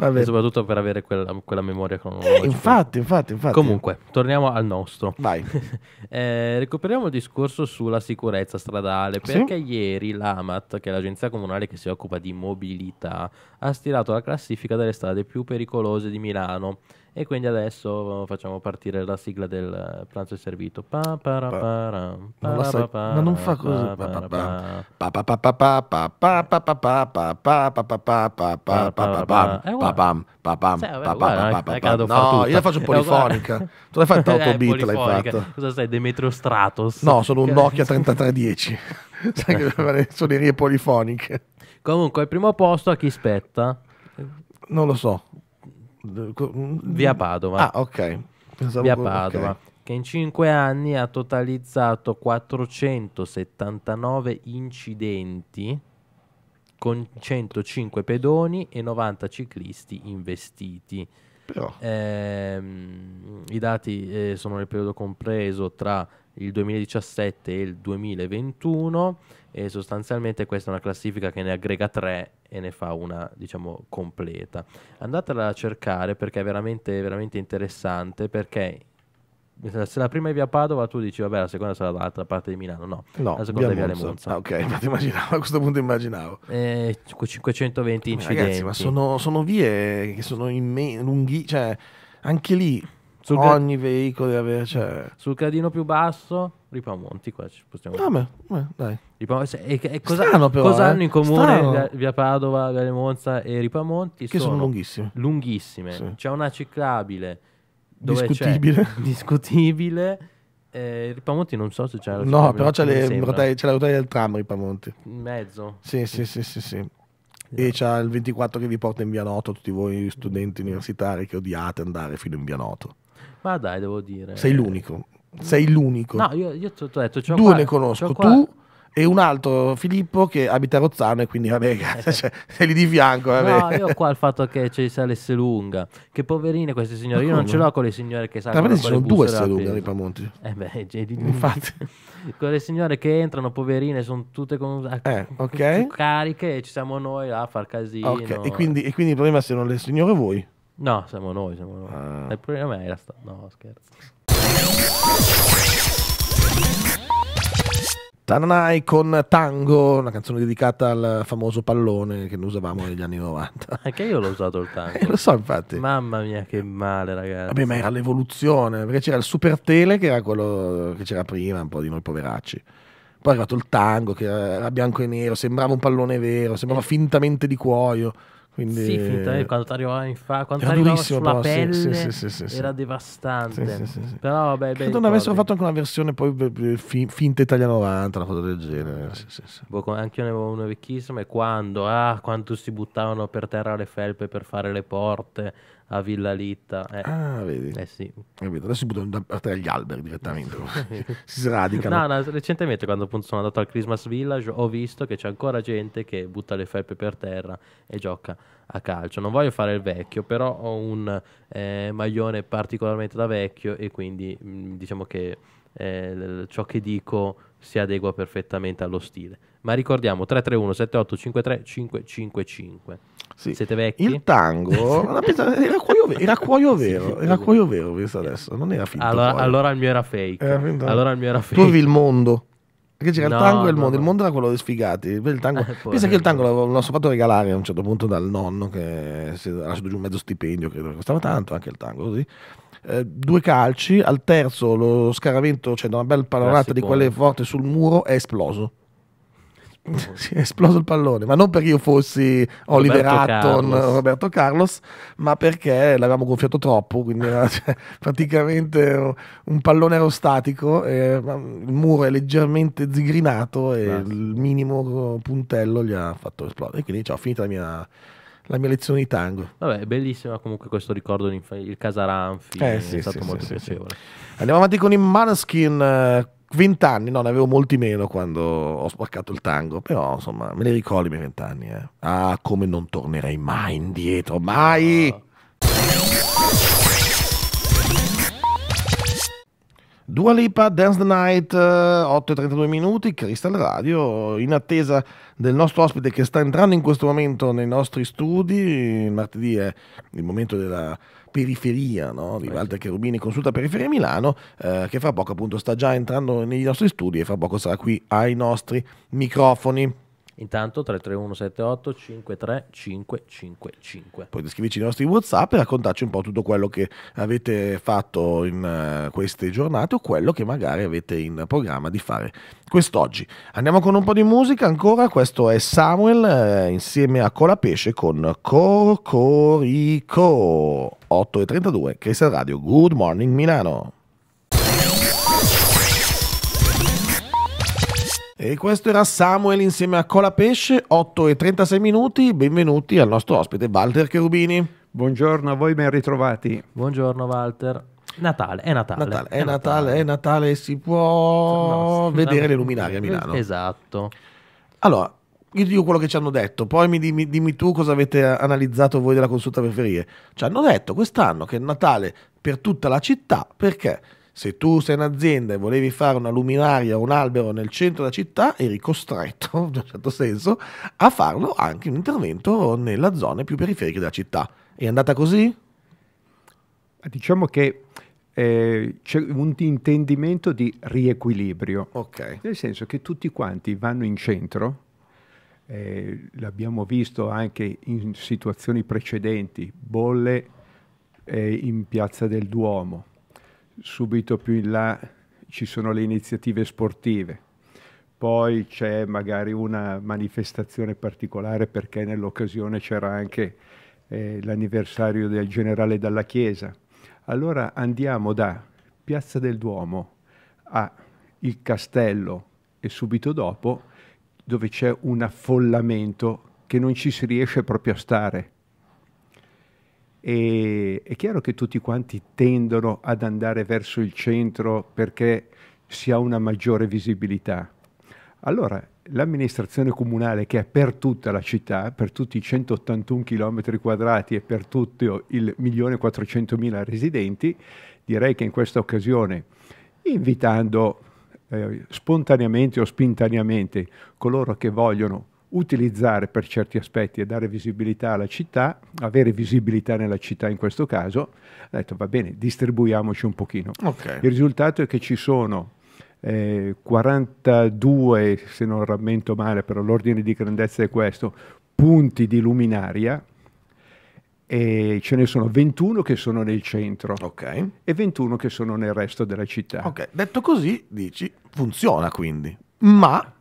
Vabbè. E soprattutto per avere quella, quella memoria cronologica. Eh, infatti, infatti, infatti. Comunque, torniamo al nostro. Vai. eh, recuperiamo il discorso sulla sicurezza stradale, perché sì? ieri l'AMAT, che è l'agenzia comunale che si occupa di mobilità, ha stilato la classifica delle strade più pericolose di Milano e quindi adesso facciamo partire la sigla del pranzo è servito. non ma non fa così. No, io la faccio polifonica. Tu l'hai fatta 8 l'hai fatta. Cosa sei, Demetrio Stratos? No, sono un Nokia 3310. Sai che suonerie polifoniche. Comunque, il primo posto a chi spetta? Non lo so. Via Padova. Ah, ok. Pensavo Via Padova. Okay. Che in 5 anni ha totalizzato 479 incidenti con 105 pedoni e 90 ciclisti investiti. Eh, I dati eh, sono nel periodo compreso tra il 2017 e il 2021 e sostanzialmente questa è una classifica che ne aggrega tre e ne fa una diciamo completa andatela a cercare perché è veramente, veramente interessante perché se la prima è via Padova tu dici vabbè la seconda sarà dall'altra parte di Milano no, no la seconda via è via Monza. Monza ah, ok ma ti immaginavo a questo punto immaginavo eh, 520 incidenti ragazzi ma sono, sono vie che sono imme- lunghi cioè anche lì sul Ogni gra- veicolo deve avere. Cioè... Sul gradino più basso, Ripamonti. Qua ci possiamo. Ah, beh, beh, dai. Ripamonti, e, e cosa, Strano, però, cosa eh? hanno in comune Strano. via Padova, via Monza e Ripamonti? Che sono, sono lunghissime. Lunghissime. Sì. C'è una ciclabile. Dove discutibile. discutibile. Eh, Ripamonti non so se c'è la No, però c'è, le, rotaie, c'è la rotaia del tram Ripamonti. In mezzo. Sì, sì, sì, sì, sì. E esatto. c'è il 24 che vi porta in Vianoto, tutti voi studenti universitari che odiate andare fino in Vianoto. Ma dai, devo dire. Sei l'unico. Sei l'unico. No, io, io ti ho detto, due qua, ne conosco, tu e un altro Filippo che abita a Rozzano e quindi vabbè, cazzo, cioè, sei lì di fianco. Vabbè. No, io qua il fatto che c'è salesse lunga, che poverine queste signore, io non ce l'ho con le signore che salgono. Tra me ci sono due salunga nei Pamonti. Eh beh, infatti. con le signore che entrano, poverine, sono tutte con, eh, okay. cariche e ci siamo noi là a far casino. Okay. E, quindi, e quindi il problema se non le signore voi? No, siamo noi, siamo noi. Ah. Il problema era stato... No, scherzo. Tananai con Tango, una canzone dedicata al famoso pallone che noi usavamo negli anni 90. Anche io l'ho usato il tango. Eh, lo so, infatti. Mamma mia, che male, ragazzi. Vabbè, ma era l'evoluzione, perché c'era il super tele che era quello che c'era prima, un po' di noi poveracci. Poi è arrivato il tango che era bianco e nero, sembrava un pallone vero, sembrava fintamente di cuoio. Quindi... Sì, finta lì, eh, quando arrivava in fa, quando arrivava sulla però, pelle sì, sì, sì, era devastante. Però vabbè, Credo non avessero fatto anche una versione poi finta Italia 90, una cosa del genere. Eh. Boh, anche io ne avevo una vecchissima e quando, ah, quanto si buttavano per terra le felpe per fare le porte a Villa Litta. Eh. Ah, vedi. Eh sì. Vedi. Adesso si buttano da parte agli alberi direttamente. si sradicano. No, no, recentemente quando appunto sono andato al Christmas Village ho visto che c'è ancora gente che butta le felpe per terra e gioca a calcio. Non voglio fare il vecchio, però ho un eh, maglione particolarmente da vecchio e quindi mh, mm, diciamo che eh, ciò che dico si adegua perfettamente allo stile. Ma ricordiamo 331 78 53 555. Sì. Siete vecchi? Il tango era cuoio, vero, era cuoio vero, sì, era cuoio vero, pensa adesso, non era finto. Allora, allora il mio era fake. Era allora il mio era fake. Tu avevi il mondo. Perché c'era no, il tango e il mondo, no. il mondo era quello dei sfigati. Tango... Eh, pensa che il tango l'ho fatto regalare a un certo punto dal nonno che si è lasciato giù un mezzo stipendio, credo che costava tanto anche il tango così. Eh, due calci, al terzo lo scaravento, cioè da una bella pallonata di quelle forte sul muro, è esploso si è esploso il pallone, ma non perché io fossi Oliver Roberto Roberto Carlos, ma perché l'avevamo gonfiato troppo, quindi era cioè, praticamente un pallone aerostatico, eh, il muro è leggermente zigrinato e Beh. Ah, il minimo puntello gli ha fatto esplodere, quindi ho finito la mia la mia lezione di tango. Vabbè, bellissima comunque questo ricordo, il Casaranfi, eh, è sì, stato sì, molto sì, piacevole. Andiamo avanti con i Maneskin, eh, 20 anni, no, ne avevo molti meno quando ho spaccato il tango, però insomma me ne ricordo i miei 20 anni. Eh. Ah, come non tornerei mai indietro, mai! Uh. Dua Lipa, Dance the Night, 8.32 eh, minuti, Crystal Radio, in attesa del nostro ospite che sta entrando in questo momento nei nostri studi, il martedì è il momento della periferia no? di eh Walter Cherubini, consulta periferia Milano, eh, che fra poco appunto sta già entrando nei nostri studi e fra poco sarà qui ai nostri microfoni. Intanto 33178 53555. Puoi scrivici i nostri WhatsApp e raccontarci un po' tutto quello che avete fatto in eh, queste giornate o quello che magari avete in programma di fare quest'oggi. Andiamo con un po' di musica ancora, questo è Samuel eh, insieme a Colapesce con Cocorico 8.32 Crystal Radio Good Morning Milano. E questo era Samuel insieme a Colapesce, 8 e 36 minuti. Benvenuti al nostro ospite Walter Cherubini. Buongiorno a voi, ben ritrovati. Buongiorno Walter. Natale, è Natale. Natale è, è Natale, Natale, è Natale, si può no, vedere le luminarie a Milano. Esatto. Allora, io dico quello che ci hanno detto, poi mi dimmi, dimmi, tu cosa avete analizzato voi della consulta periferie. Ci hanno detto quest'anno che è Natale per tutta la città perché se tu sei un'azienda e volevi fare una luminaria o un albero nel centro della città, eri costretto, in un certo senso, a farlo anche un intervento nella zona più periferica della città. È andata così? Diciamo che eh, c'è un intendimento di riequilibrio. Okay. Nel senso che tutti quanti vanno in centro, eh, l'abbiamo visto anche in situazioni precedenti, bolle eh, in piazza del Duomo, subito più in là ci sono le iniziative sportive, poi c'è magari una manifestazione particolare perché nell'occasione c'era anche eh, l'anniversario del generale Dalla Chiesa. Allora andiamo da Piazza del Duomo a il castello e subito dopo dove c'è un affollamento che non ci si riesce proprio a stare e è chiaro che tutti quanti tendono ad andare verso il centro perché si ha una maggiore visibilità. Allora, l'amministrazione comunale che è per tutta la città, per tutti i 181 km quadrati e per tutto il 1.400.000 residenti, direi che in questa occasione, invitando eh, spontaneamente o spintaneamente coloro che vogliono utilizzare per certi aspetti e dare visibilità alla città, avere visibilità nella città in questo caso, ha detto va bene, distribuiamoci un pochino. Okay. Il risultato è che ci sono eh, 42, se non rammento male, però l'ordine di grandezza è questo, punti di luminaria e ce ne sono 21 che sono nel centro okay. e 21 che sono nel resto della città. Okay. Detto così, dici, funziona quindi, ma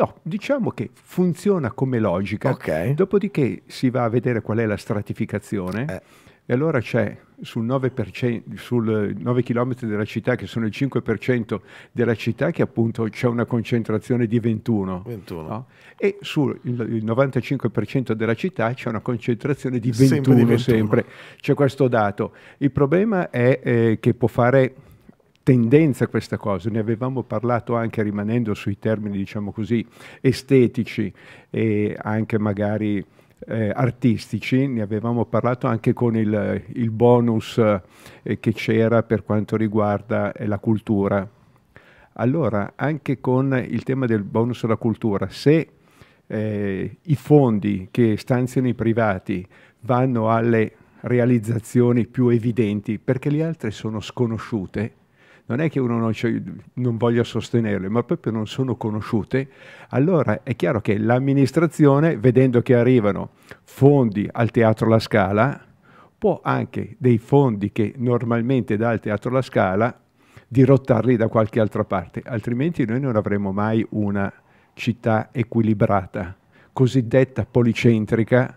No, diciamo che funziona come logica, okay. dopodiché si va a vedere qual è la stratificazione eh. e allora c'è sul 9%, sul 9 km della città, che sono il 5% della città, che appunto c'è una concentrazione di 21. 21. No? E sul 95% della città c'è una concentrazione di 21 sempre, di 21. sempre. C'è questo dato. Il problema è eh, che può fare tendenza questa cosa, ne avevamo parlato anche rimanendo sui termini, diciamo così, estetici e anche magari eh, artistici, ne avevamo parlato anche con il, il bonus eh, che c'era per quanto riguarda eh, la cultura. Allora, anche con il tema del bonus alla cultura, se eh, i fondi che stanziano i privati vanno alle realizzazioni più evidenti, perché le altre sono sconosciute, non è che uno non, non voglia sostenerle, ma proprio non sono conosciute, allora è chiaro che l'amministrazione, vedendo che arrivano fondi al Teatro La Scala, può anche dei fondi che normalmente dà al Teatro La Scala dirottarli da qualche altra parte, altrimenti noi non avremo mai una città equilibrata, cosiddetta policentrica,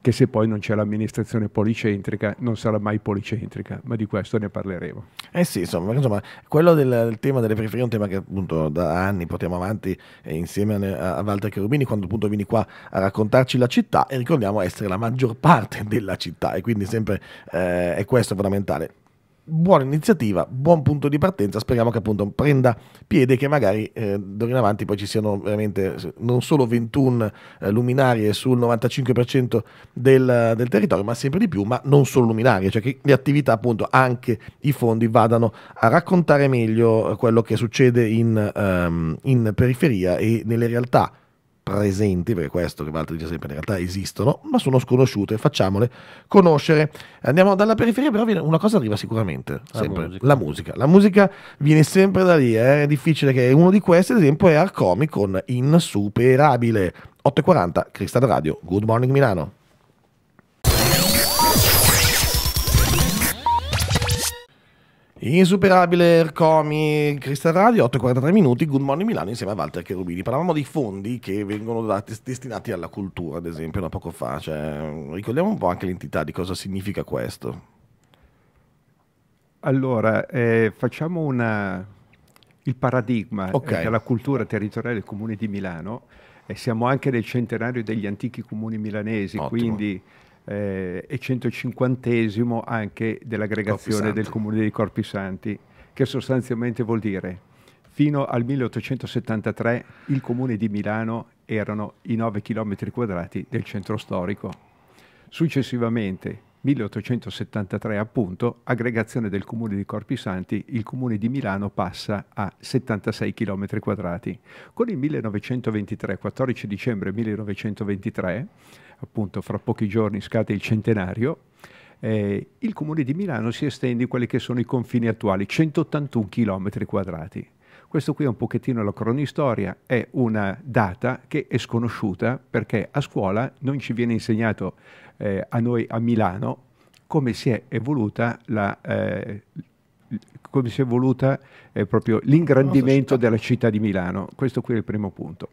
che se poi non c'è l'amministrazione policentrica non sarà mai policentrica, ma di questo ne parleremo. Eh sì, insomma, insomma quello del, del, tema delle periferie è un tema che appunto da anni portiamo avanti eh, insieme a, a Walter Cherubini quando appunto vieni qua a raccontarci la città e ricordiamo essere la maggior parte della città e quindi sempre eh, è questo fondamentale buona iniziativa, buon punto di partenza, speriamo che appunto prenda piede e che magari eh, d'ora in avanti poi ci siano veramente non solo 21 eh, luminarie sul 95% del, del, territorio, ma sempre di più, ma non solo luminarie, cioè che le attività appunto anche i fondi vadano a raccontare meglio eh, quello che succede in, ehm, in periferia e nelle realtà presenti, perché questo che Walter dice sempre in realtà esistono, ma sono sconosciute, facciamole conoscere. Andiamo dalla periferia, però una cosa arriva sicuramente, la musica. la musica. La musica viene sempre da lì, eh? è difficile che uno di questi, ad esempio, è Arcomi con Insuperabile. 8.40, Cristal Radio, Good Morning Milano. Insuperabile Ercomi, Cristal Radio, 8.43 minuti, Good Morning Milano insieme a Walter Cherubini. Parlavamo dei fondi che vengono dati, destinati alla cultura, ad esempio, da poco fa. Cioè, ricordiamo un po' anche l'entità di cosa significa questo. Allora, eh, facciamo una, il paradigma eh, okay. della cultura territoriale del Comune di Milano e siamo anche nel centenario degli antichi comuni milanesi, Ottimo. quindi eh, e 150 anche dell'aggregazione del Comune dei Corpi Santi, che sostanzialmente vuol dire fino al 1873 il Comune di Milano erano i 9 km quadrati del centro storico. Successivamente, 1873 appunto, aggregazione del comune di Corpi Santi, il comune di Milano passa a 76 km quadrati. Con il 1923, 14 dicembre 1923, appunto fra pochi giorni scade il centenario, eh, il comune di Milano si estende in quelli che sono i confini attuali, 181 km quadrati. Questo qui è un pochettino la cronistoria, è una data che è sconosciuta perché a scuola non ci viene insegnato eh, a noi a Milano come si è evoluta la... Eh, come si è voluta eh, proprio l'ingrandimento della città di Milano. Questo qui è il primo punto.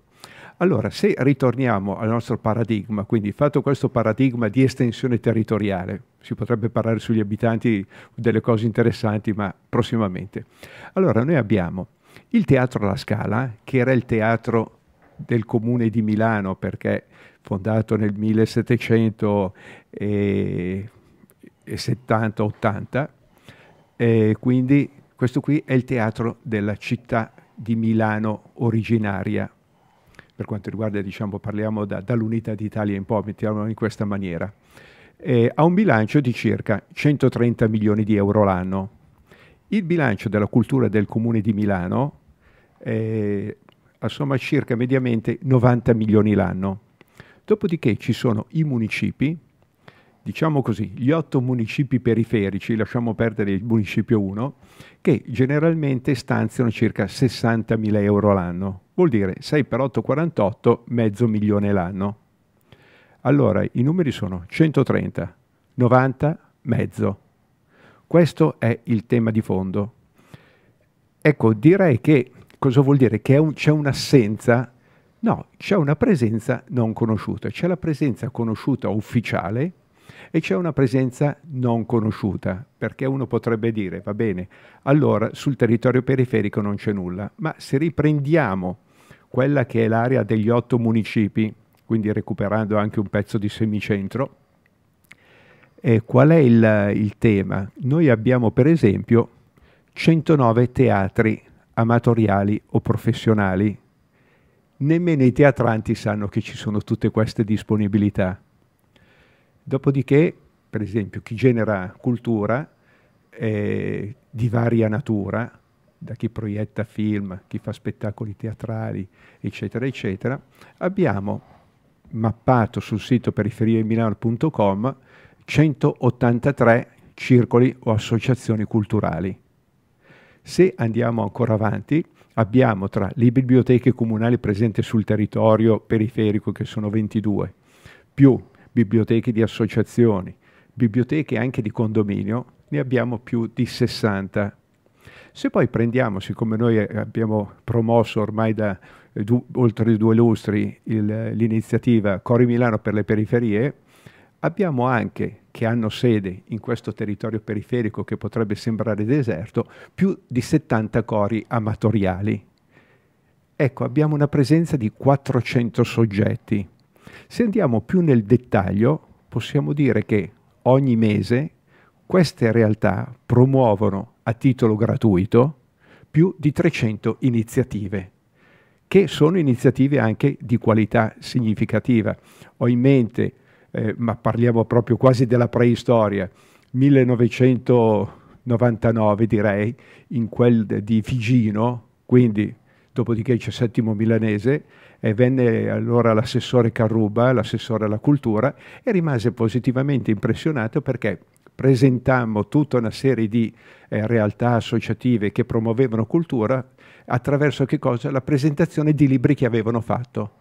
Allora, se ritorniamo al nostro paradigma, quindi fatto questo paradigma di estensione territoriale, si potrebbe parlare sugli abitanti delle cose interessanti, ma prossimamente. Allora, noi abbiamo il teatro La Scala, che era il teatro del comune di Milano, perché fondato nel 1770-80, e quindi questo qui è il teatro della città di Milano originaria, per quanto riguarda, diciamo, parliamo da, dall'Unità d'Italia in poi, mettiamolo in questa maniera, eh, ha un bilancio di circa 130 milioni di euro l'anno. Il bilancio della cultura del Comune di Milano eh, assomma circa mediamente 90 milioni l'anno. Dopodiché ci sono i municipi, diciamo così, gli otto municipi periferici, lasciamo perdere il municipio 1, che generalmente stanziano circa 60 mila euro l'anno. Vuol dire 6 per 848, mezzo milione l'anno. Allora, i numeri sono 130, 90, mezzo. Questo è il tema di fondo. Ecco, direi che cosa vuol dire? Che un, c'è un'assenza? No, c'è una presenza non conosciuta. C'è la presenza conosciuta ufficiale e c'è una presenza non conosciuta, perché uno potrebbe dire, va bene, allora sul territorio periferico non c'è nulla, ma se riprendiamo quella che è l'area degli otto municipi, quindi recuperando anche un pezzo di semicentro. E qual è il, il tema? Noi abbiamo per esempio 109 teatri amatoriali o professionali. Nemmeno i teatranti sanno che ci sono tutte queste disponibilità. Dopodiché, per esempio, chi genera cultura eh, di varia natura, da chi proietta film, chi fa spettacoli teatrali, eccetera, eccetera, abbiamo mappato sul sito periferiemilano.com 183 circoli o associazioni culturali. Se andiamo ancora avanti, abbiamo tra le biblioteche comunali presenti sul territorio periferico, che sono 22, più biblioteche di associazioni, biblioteche anche di condominio, ne abbiamo più di 60 se poi prendiamo, siccome noi eh, abbiamo promosso ormai da eh, du, oltre due lustri l'iniziativa Cori Milano per le periferie, abbiamo anche, che hanno sede in questo territorio periferico che potrebbe sembrare deserto, più di 70 cori amatoriali. Ecco, abbiamo una presenza di 400 soggetti. Se andiamo più nel dettaglio, possiamo dire che ogni mese queste realtà promuovono a titolo gratuito più di 300 iniziative, che sono iniziative anche di qualità significativa. Ho in mente, eh, ma parliamo proprio quasi della preistoria, 1999 direi, in quel di Figino, quindi dopodiché c'è Settimo Milanese, e venne allora l'assessore Carruba, l'assessore alla cultura, e rimase positivamente impressionato perché presentammo tutta una serie di eh, realtà associative che promuovevano cultura attraverso La presentazione di libri che avevano fatto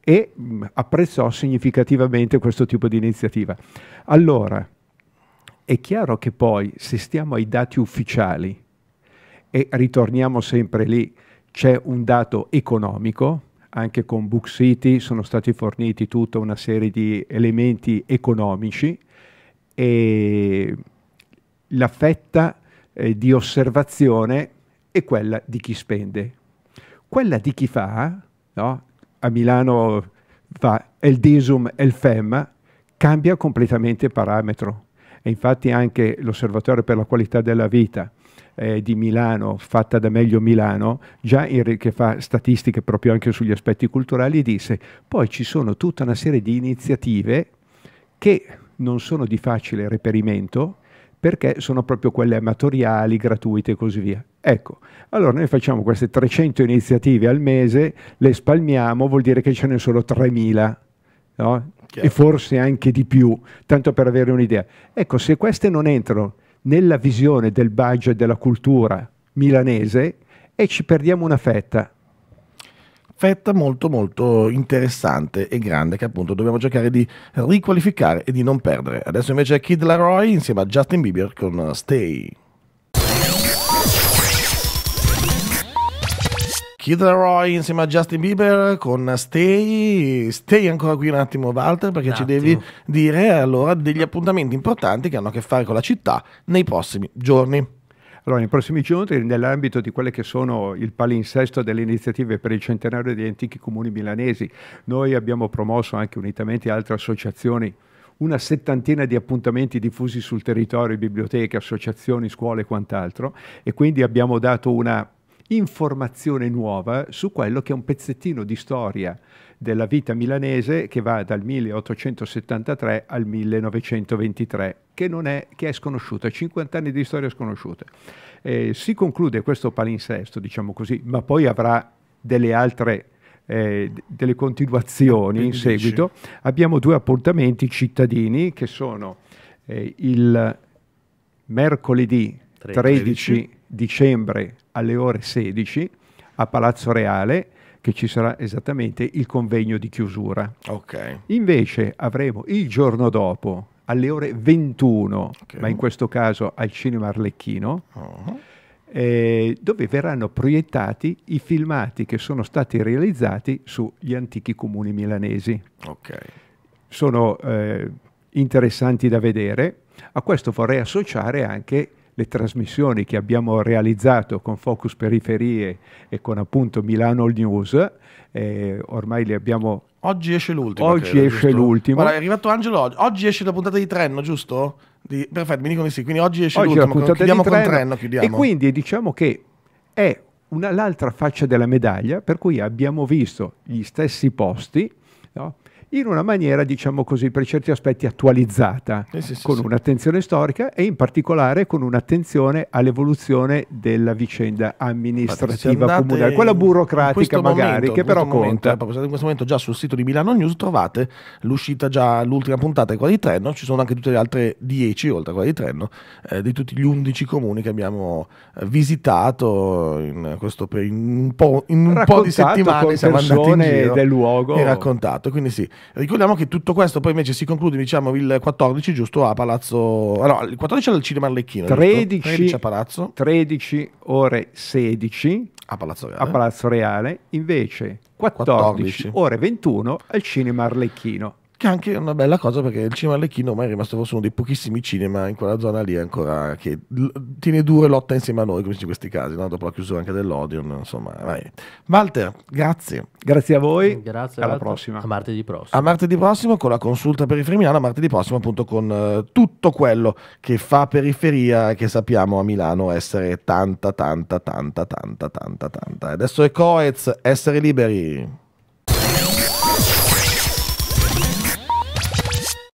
e mh, mm, apprezzò significativamente questo tipo di iniziativa. Allora, è chiaro che poi se stiamo ai dati ufficiali e ritorniamo sempre lì, c'è un dato economico, anche con Book City sono stati forniti tutta una serie di elementi economici e la fetta eh, di osservazione è quella di chi spende. Quella di chi fa, no? a Milano fa el disum el fem, cambia completamente parametro. E infatti anche l'Osservatorio per la qualità della vita eh, di Milano, fatta da Meglio Milano, già in, che fa statistiche proprio anche sugli aspetti culturali, disse poi ci sono tutta una serie di iniziative che non sono di facile reperimento perché sono proprio quelle amatoriali, gratuite e così via. Ecco, allora noi facciamo queste 300 iniziative al mese, le spalmiamo, vuol dire che ce ne sono 3000, no? e forse anche di più, tanto per avere un'idea. Ecco, se queste non entrano nella visione del budget della cultura milanese, e ci perdiamo una fetta fetta molto molto interessante e grande che appunto dobbiamo cercare di riqualificare e di non perdere. Adesso invece è Kid Laroi insieme a Justin Bieber con Stay. Kid Laroi insieme a Justin Bieber con Stay. Stay ancora qui un attimo, Walter, perché ci devi dire allora degli appuntamenti importanti che hanno a che fare con la città nei prossimi giorni. Allora, nei prossimi giorni, nell'ambito di quelle che sono il palinsesto delle iniziative per il centenario degli antichi comuni milanesi, noi abbiamo promosso anche unitamente altre associazioni una settantina di appuntamenti diffusi sul territorio, biblioteche, associazioni, scuole e quant'altro e quindi abbiamo dato una informazione nuova su quello che è un pezzettino di storia della vita milanese che va dal 1873 al 1923, che, non è, che è, sconosciuta, 50 anni di storia sconosciuta. Eh, si conclude questo palinsesto, diciamo così, ma poi avrà delle altre... Eh, delle continuazioni in seguito abbiamo due appuntamenti cittadini che sono eh, il mercoledì 13 dicembre alle ore 16 a Palazzo Reale che ci sarà esattamente il convegno di chiusura. Okay. Invece avremo il giorno dopo alle ore 21, okay. ma in questo caso al Cinema Arlecchino, oh. eh, dove verranno proiettati i filmati che sono stati realizzati sugli antichi comuni milanesi. Okay. Sono eh, interessanti da vedere. A questo vorrei associare anche le trasmissioni che abbiamo realizzato con Focus Periferie e con appunto Milano All News, eh, ormai le abbiamo... Oggi esce l'ultimo. Oggi credo, esce giusto? l'ultimo. Guarda, è arrivato Angelo oggi. esce la puntata di Trenno, giusto? Di... Perfetto, mi dicono di sì. Quindi oggi esce oggi l'ultimo. La puntata chiudiamo di trenno. con Trenno. Chiudiamo. E quindi diciamo che è una, l'altra faccia della medaglia per cui abbiamo visto gli stessi posti, no? in una maniera, diciamo così, per certi aspetti attualizzata, eh sì, sì, con sì. un'attenzione storica e in particolare con un'attenzione all'evoluzione della vicenda amministrativa comunale, quella burocratica magari, momento, che però momento, conta. Eh, in questo momento già sul sito di Milano News trovate l'uscita già, l'ultima puntata è quella di Trenno, ci sono anche tutte le altre 10, oltre a quella di Trenno, eh, di tutti gli 11 comuni che abbiamo eh, visitato in, questo, in un po', in un po di settimane, siamo andati in giro, del luogo. E raccontato, quindi sì. Ricordiamo che tutto questo poi invece si conclude, diciamo, il 14 giusto a Palazzo... Ah, no, il 14 al Cinema Arlecchino. 13, 13 a Palazzo. 13 ore 16 a Palazzo Reale, a Palazzo Reale invece 14, 14 ore 21 al Cinema Arlecchino che è anche una bella cosa perché il cinema Lecchino ormai è rimasto forse uno dei pochissimi cinema in quella zona lì ancora che tiene duro e lotta insieme a noi come si in questi casi no? dopo la chiusura anche dell'Odion insomma vai. Walter grazie grazie a voi grazie alla Walter. prossima a martedì prossimo a martedì prossimo con la consulta periferiana a martedì prossimo appunto con uh, tutto quello che fa periferia che sappiamo a Milano essere tanta tanta tanta tanta tanta tanta adesso è Coez essere liberi